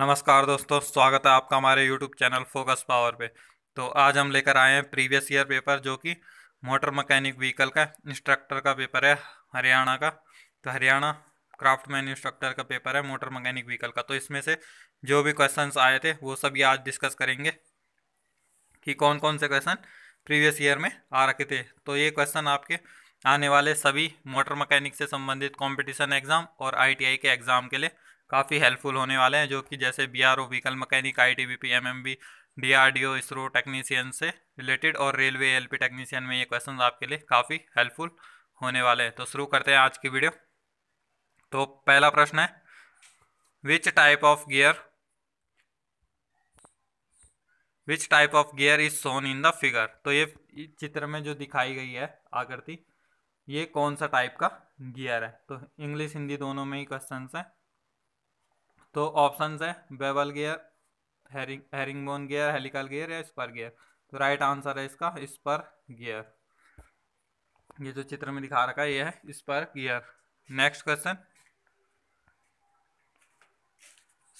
नमस्कार दोस्तों स्वागत है आपका हमारे यूट्यूब चैनल फोकस पावर पे तो आज हम लेकर आए हैं प्रीवियस ईयर पेपर जो कि मोटर मैकेनिक व्हीकल का इंस्ट्रक्टर का पेपर है हरियाणा का तो हरियाणा क्राफ्टमैन इंस्ट्रक्टर का पेपर है मोटर मैकेनिक व्हीकल का तो इसमें से जो भी क्वेश्चन आए थे वो सब आज डिस्कस करेंगे कि कौन कौन से क्वेश्चन प्रीवियस ईयर में आ रखे थे तो ये क्वेश्चन आपके आने वाले सभी मोटर मकैनिक से संबंधित कॉम्पिटिशन एग्ज़ाम और आई के एग्ज़ाम के लिए काफ़ी हेल्पफुल होने वाले हैं जो कि जैसे B R O vehicle mechanic I T B P M M B D R D O ISRO technician से रिलेटेड और रेलवे एल पी टेक्नीशियन में ये क्वेश्चन आपके लिए काफ़ी हेल्पफुल होने वाले हैं तो शुरू करते हैं आज की वीडियो तो पहला प्रश्न है which type of gear which type of gear is shown in the figure तो ये चित्र में जो दिखाई गई है आकृति ये कौन सा टाइप का गियर है तो इंग्लिश हिंदी दोनों में ही क्वेश्चन है तो ऑप्शन है bevel gear herring bone gear helical gear या स्पर गियर तो राइट आंसर है इसका स्पर गियर ये जो चित्र में दिखा रखा है ये है स्पर गियर नेक्स्ट क्वेश्चन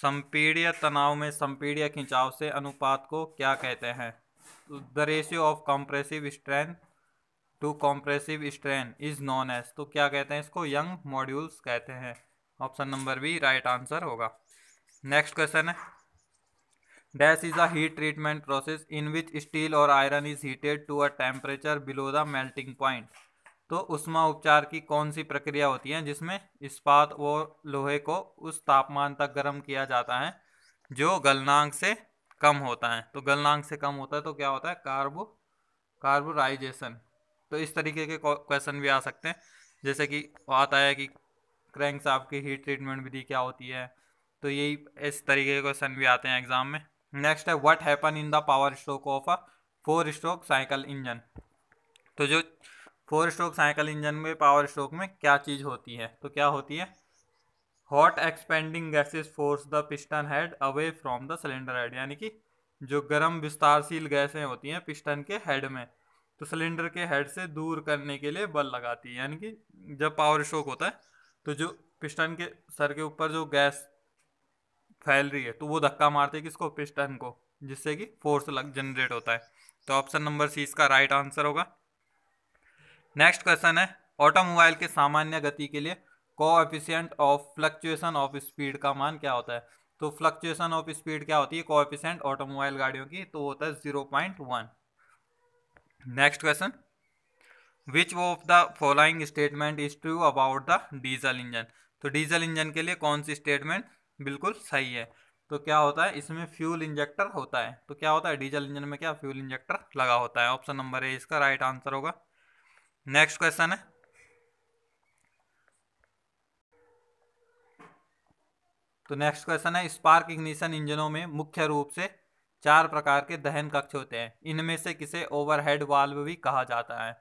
संपीड तनाव में संपीड खिंचाव से अनुपात को क्या कहते हैं the ratio of compressive strength to compressive strain is known as तो क्या कहते हैं इसको यंग मॉड्यूल्स कहते हैं option number B right answer होगा नेक्स्ट क्वेश्चन है dash is a heat treatment process in which steel और iron is heated to a temperature below the melting point तो उष्मा उपचार की कौन सी प्रक्रिया होती है जिसमें इस्पात और लोहे को उस तापमान तक गर्म किया जाता है जो गलनांक से कम होता है तो गलनांक से कम होता है तो क्या होता है कार्बो कार्बोराइजेशन तो इस तरीके के क्वेश्चन भी आ सकते हैं जैसे कि आता है कि क्रैंक्स आपकी हीट ट्रीटमेंट विधि क्या होती है तो यही इस तरीके के क्वेश्चन भी आते हैं एग्जाम में नेक्स्ट है what happen in the power stroke of a four stroke cycle engine तो जो फोर स्ट्रोक साइकिल इंजन में पावर स्ट्रोक में क्या चीज़ होती है तो क्या होती है hot expanding gases force the piston head away from the cylinder head यानी कि जो गर्म विस्तारशील गैसें होती हैं पिस्टन के हेड में तो सिलेंडर के हेड से दूर करने के लिए बल लगाती है यानी कि जब पावर स्ट्रोक होता है तो जो पिस्टन के सर के ऊपर जो गैस फैल रही है तो वो धक्का मारते है किसको पिस्टन को जिससे कि फोर्स लग जनरेट होता है तो ऑप्शन नंबर सी इसका राइट आंसर होगा नेक्स्ट क्वेश्चन है ऑटोमोबाइल के सामान्य गति के लिए efficient of fluctuation of speed का मान क्या होता है तो फ्लक्चुएशन ऑफ स्पीड क्या होती है को ऑटोमोबाइल गाड़ियों की तो होता है zero point one next question which of the following statement is true about the diesel engine तो डीजल इंजन के लिए कौन सी स्टेटमेंट बिल्कुल सही है तो क्या होता है इसमें फ्यूल इंजेक्टर होता है तो क्या होता है डीजल इंजन में क्या फ्यूल इंजेक्टर लगा होता है ऑप्शन नंबर ए इसका राइट आंसर होगा नेक्स्ट क्वेश्चन है तो नेक्स्ट क्वेश्चन है स्पार्क इग्निशन इंजनों में मुख्य रूप से चार प्रकार के दहन कक्ष होते हैं इनमें से किसे ओवरहेड वाल्व भी कहा जाता है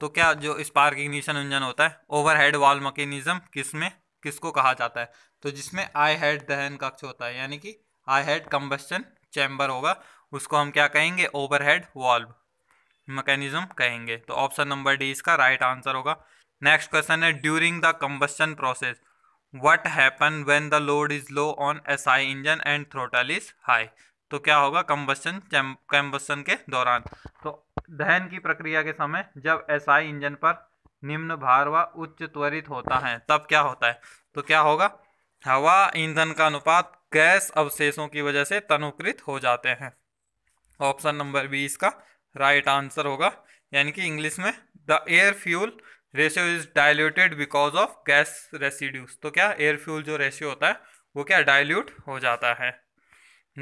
तो क्या जो स्पार्क इग्निशन इंजन होता है ओवरहेड वाल मकैनिज्म किस में किसको कहा जाता है तो जिसमें आई हेड दहन कक्ष होता है यानी कि आई हेड कम्बस्टन चैम्बर होगा उसको हम क्या कहेंगे ओवरहेड वाल्व मकैनिज्म कहेंगे तो ऑप्शन नंबर डी इसका राइट right आंसर होगा नेक्स्ट क्वेश्चन है during the combustion process what happen when the load is low on S I engine and throttle is high तो क्या होगा कम्बस्टन कम्बस्टन के दौरान तो दहन की प्रक्रिया के समय जब एसआई इंजन पर निम्न भार व उच्च त्वरित होता है तब क्या होता है तो क्या होगा हवा ईंधन का अनुपात गैस अवशेषों की वजह से तनुकृत हो जाते हैं ऑप्शन नंबर बी इसका राइट आंसर होगा यानी कि इंग्लिश में the air fuel ratio is diluted because of gas residues तो क्या एयर फ्यूल जो रेशियो होता है वो क्या डायल्यूट हो जाता है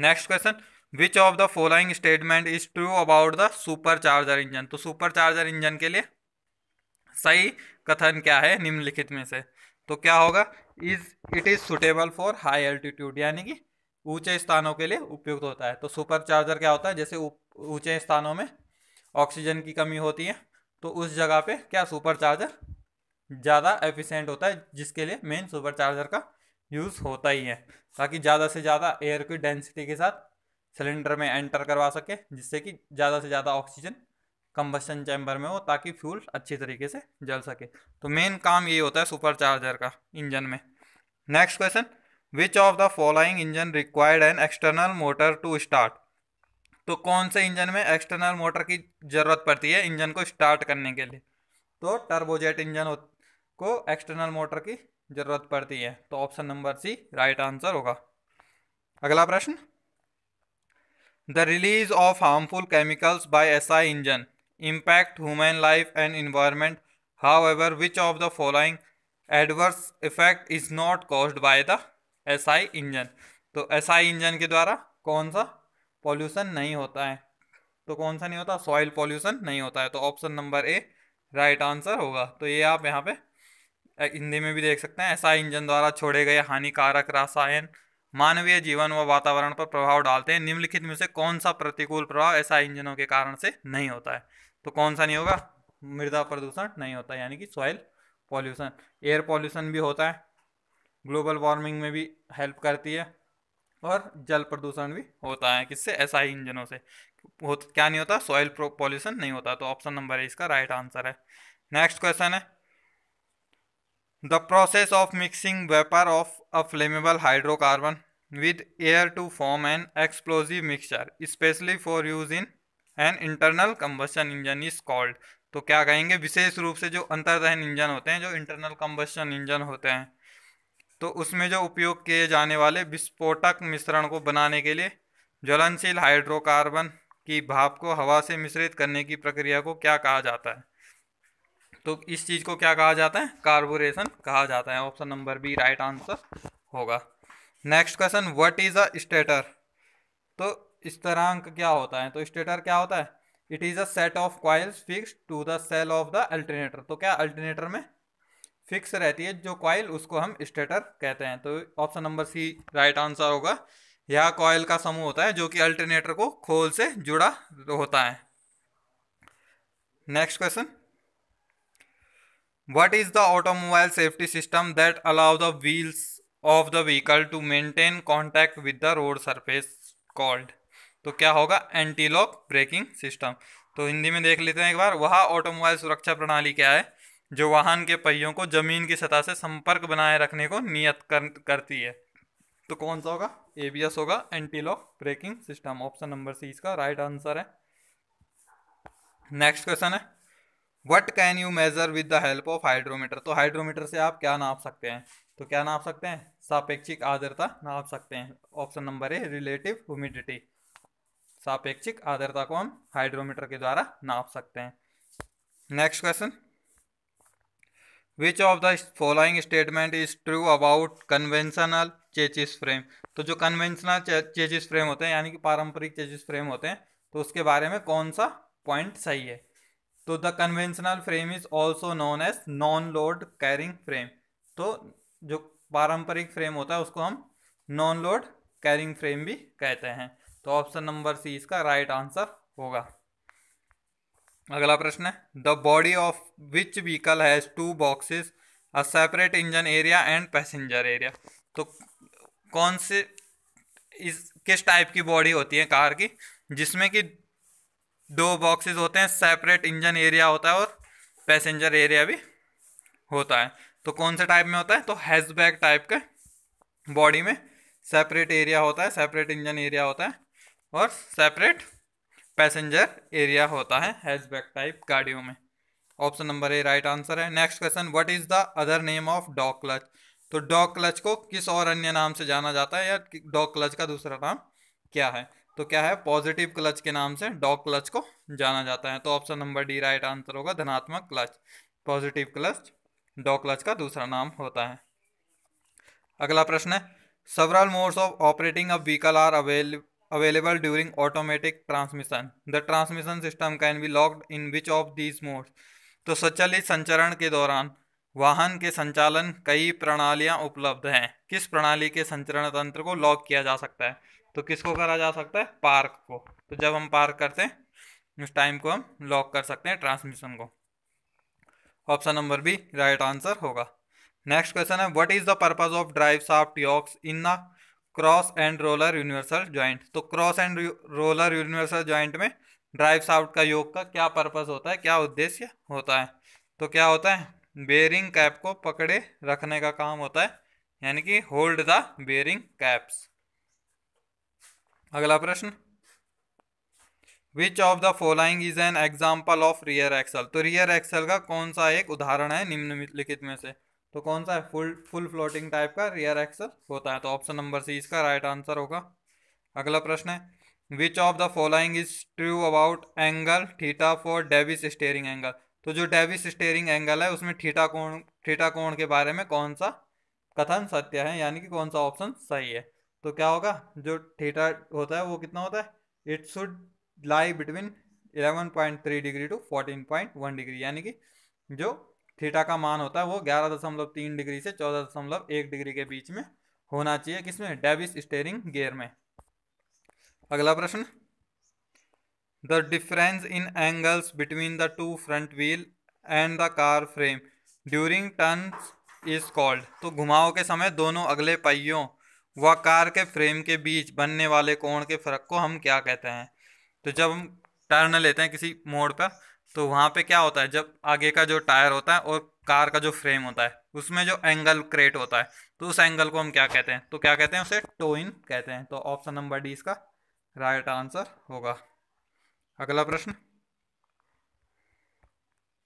next question which of the following statement is true about the super charger engine तो सुपर चार्जर इंजन के लिए सही कथन क्या है निम्नलिखित में से तो क्या होगा is it is suitable for high altitude यानी कि ऊंचे स्थानों के लिए उपयुक्त होता है तो सुपर चार्जर क्या होता है जैसे ऊंचे स्थानों में ऑक्सीजन की कमी होती है तो उस जगह पे क्या सुपर चार्जर ज़्यादा एफिशिएंट होता है जिसके लिए मेन सुपर चार्जर का यूज़ होता ही है ताकि ज़्यादा से ज़्यादा एयर की डेंसिटी के साथ सिलेंडर में एंटर करवा सके जिससे कि ज़्यादा से ज़्यादा ऑक्सीजन कम्बसन चैम्बर में हो ताकि फ्यूल अच्छी तरीके से जल सके तो मेन काम यही होता है सुपर चार्जर का इंजन में next question which of the following engine required an external motor to start तो कौन से इंजन में एक्सटर्नल मोटर की ज़रूरत पड़ती है इंजन को स्टार्ट करने के लिए तो टर्बोजेट इंजन को एक्सटर्नल मोटर की ज़रूरत पड़ती है तो option number C right answer होगा अगला प्रश्न the release of harmful chemicals by I engine impact life and life however which of the following adverse effect is not cause by the S I engine तो I engine के द्वारा कौन सा pollution नहीं होता है तो कौन सा नहीं होता सॉइल पॉल्यूशन नहीं होता है तो option number A right answer होगा तो ये आप यहाँ पे हिंदी में भी देख सकते हैं एसआई इंजन द्वारा छोड़े गए हानिकारक रासायन मानवीय जीवन व वातावरण पर प्रभाव डालते हैं निम्नलिखित में से कौन सा प्रतिकूल प्रभाव ऐसा इंजनों के कारण से नहीं होता है तो कौन सा नहीं होगा मृदा प्रदूषण नहीं होता यानी कि सॉइल पॉल्यूशन एयर पॉल्यूशन भी होता है ग्लोबल वार्मिंग में भी हेल्प करती है और जल प्रदूषण भी होता है किससे ऐसा ही इंजनों से हो क्या नहीं होता सॉइल पॉल्यूशन नहीं होता तो ऑप्शन नंबर है इसका राइट आंसर है नेक्स्ट क्वेश्चन है the process of mixing vapour of a flammable hydrocarbon with air to form an explosive mixture specially for use in an internal combustion engine is called तो क्या कहेंगे विशेष रूप से जो अंतरदहन इंजन होते हैं जो इंटरनल कम्बसन इंजन होते हैं तो उसमें जो उपयोग किए जाने वाले विस्फोटक मिश्रण को बनाने के लिए ज्वलनशील हाइड्रोकार्बन की भाप को हवा से मिश्रित करने की प्रक्रिया को क्या कहा जाता है तो इस चीज़ को क्या कहा जाता है कार्बोरेशन कहा जाता है option number B right answer होगा next question what is a stator तो स्थिरांक क्या होता है तो स्टेटर क्या होता है it is a set of coils fix to the cell of the alternator तो क्या अल्टरनेटर में फिक्स रहती है जो क्वाइल उसको हम स्टेटर कहते हैं तो option number C right answer होगा यह कॉयल का समूह होता है जो कि अल्टरनेटर को खोल से जुड़ा होता है next question What is the automobile safety system that allow the wheels of the vehicle to maintain contact with the road surface called? तो क्या होगा एंटी लॉक ब्रेकिंग सिस्टम तो हिंदी में देख लेते हैं एक बार वह ऑटोमोबाइल सुरक्षा प्रणाली क्या है जो वाहन के पहियों को जमीन की सतह से संपर्क बनाए रखने को नियत कर, करती है तो कौन सा होगा एबीएस होगा anti lock braking system option number C इसका राइट आंसर है नेक्स्ट क्वेश्चन है what can you measure with the help of hydrometer तो हाइड्रोमीटर से आप क्या नाप सकते हैं तो क्या नाप सकते हैं सापेक्षिक आर्द्रता नाप सकते हैं option number A relative humidity सापेक्षिक आर्द्रता को हम हाइड्रोमीटर के द्वारा नाप सकते हैं next question which of the following statement is true about conventional chassis frame तो जो कन्वेंशनल चेचिस फ्रेम होते हैं यानी कि पारंपरिक चेचिस फ्रेम होते हैं तो उसके बारे में कौन सा पॉइंट सही है तो the conventional frame is also known as non load carrying frame तो जो पारंपरिक फ्रेम होता है उसको हम नॉन लोड कैरिंग फ्रेम भी कहते हैं तो ऑप्शन नंबर सी इसका राइट right आंसर होगा अगला प्रश्न है the body of which vehicle has two boxes a separate engine area and passenger area तो कौन से इस किस टाइप की बॉडी होती है कार की जिसमें कि दो बॉक्सेस होते हैं सेपरेट इंजन एरिया होता है और पैसेंजर एरिया भी होता है तो कौन से टाइप में होता है तो हैजबैग टाइप के बॉडी में सेपरेट एरिया होता है सेपरेट इंजन एरिया होता है और सेपरेट पैसेंजर एरिया होता है हैजबैग टाइप गाड़ियों में option number A right answer है next question what is the other name of dog clutch तो डॉग क्लच को किस और अन्य नाम से जाना जाता है या डॉग क्लच का दूसरा नाम क्या है तो क्या है पॉजिटिव क्लच के नाम से डॉग क्लच को जाना जाता है तो option number D right answer होगा धनात्मक clutch positive clutch dog clutch का दूसरा नाम होता है अगला प्रश्न है several modes of operating a vehicle are avail available during automatic transmission the transmission system can be locked in which of these modes तो स्वचालित संचरण के दौरान वाहन के संचालन कई प्रणालियां उपलब्ध हैं किस प्रणाली के संचरण तंत्र को लॉक किया जा सकता है तो किसको करा जा सकता है पार्क को तो जब हम पार्क करते हैं उस टाइम को हम लॉक कर सकते हैं ट्रांसमिशन को option number B right answer होगा नेक्स्ट क्वेश्चन है what is the purpose of drive shaft yokes in the cross and roller universal joint तो cross and roller universal joint में ड्राइव साफ्ट का योग का क्या पर्पज होता है क्या उद्देश्य होता है तो क्या होता है बेयरिंग कैप को पकड़े रखने का काम होता है यानी कि होल्ड द बेयरिंग कैप्स अगला प्रश्न which of the following is an example of rear axle तो रियर एक्सल का कौन सा एक उदाहरण है निम्नलिखित में से तो कौन सा है फुल फुल फ्लोटिंग टाइप का रियर एक्सल होता है तो ऑप्शन नंबर सी इसका राइट आंसर होगा अगला प्रश्न है which of the following is true about angle theta for Davis steering angle तो जो डेविस स्टेयरिंग एंगल है उसमें थीटा कोण थीटा कोण के बारे में कौन सा कथन सत्य है यानी कि कौन सा ऑप्शन सही है तो क्या होगा जो थीटा होता है वो कितना होता है it should lie between 11.3 degree to 14.1 degree यानी कि जो थीटा का मान होता है वो ग्यारह दशमलव तीन डिग्री से चौदह दशमलव एक डिग्री के बीच में होना चाहिए किसमें डेविस स्टेयरिंग गियर में अगला प्रश्न the difference in angles between the two front wheel and the car frame during turn is called तो घुमाव के समय दोनों अगले पहियों व कार के फ्रेम के बीच बनने वाले कोण के फर्क को हम क्या कहते हैं तो जब हम टर्न लेते हैं किसी मोड़ पर तो वहाँ पे क्या होता है जब आगे का जो टायर होता है और कार का जो फ्रेम होता है उसमें जो एंगल क्रिएट होता है तो उस एंगल को हम क्या कहते हैं तो क्या कहते हैं उसे टोइन कहते हैं तो ऑप्शन नंबर डी इसका राइट आंसर होगा अगला प्रश्न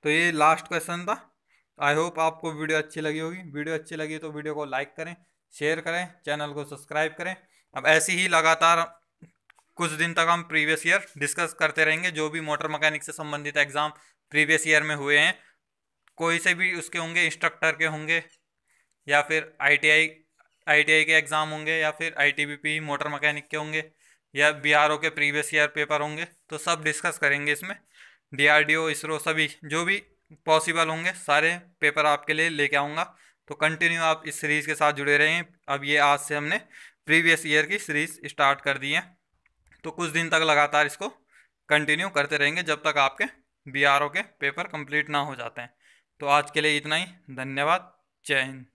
तो ये लास्ट क्वेश्चन था आई होप आपको वीडियो अच्छी लगी होगी वीडियो अच्छी लगी तो वीडियो को लाइक करें शेयर करें चैनल को सब्सक्राइब करें अब ऐसी ही लगातार कुछ दिन तक हम प्रीवियस ईयर डिस्कस करते रहेंगे जो भी मोटर मैकेनिक से संबंधित एग्ज़ाम प्रीवियस ईयर में हुए हैं कोई से भी उसके होंगे इंस्ट्रक्टर के होंगे या फिर आईटीआई आईटीआई के एग्ज़ाम होंगे या फिर आईटीबीपी मोटर मैकेनिक के होंगे या बीआरओ के प्रीवियस ईयर पेपर होंगे तो सब डिस्कस करेंगे इसमें डीआरडीओ इसरो सभी जो भी पॉसिबल होंगे सारे पेपर आपके लिए लेके आऊँगा तो कंटिन्यू आप इस सीरीज़ के साथ जुड़े रहें अब ये आज से हमने प्रीवियस ईयर की सीरीज़ स्टार्ट कर दी है तो कुछ दिन तक लगातार इसको कंटिन्यू करते रहेंगे जब तक आपके बी के पेपर कंप्लीट ना हो जाते हैं तो आज के लिए इतना ही धन्यवाद जय हिंद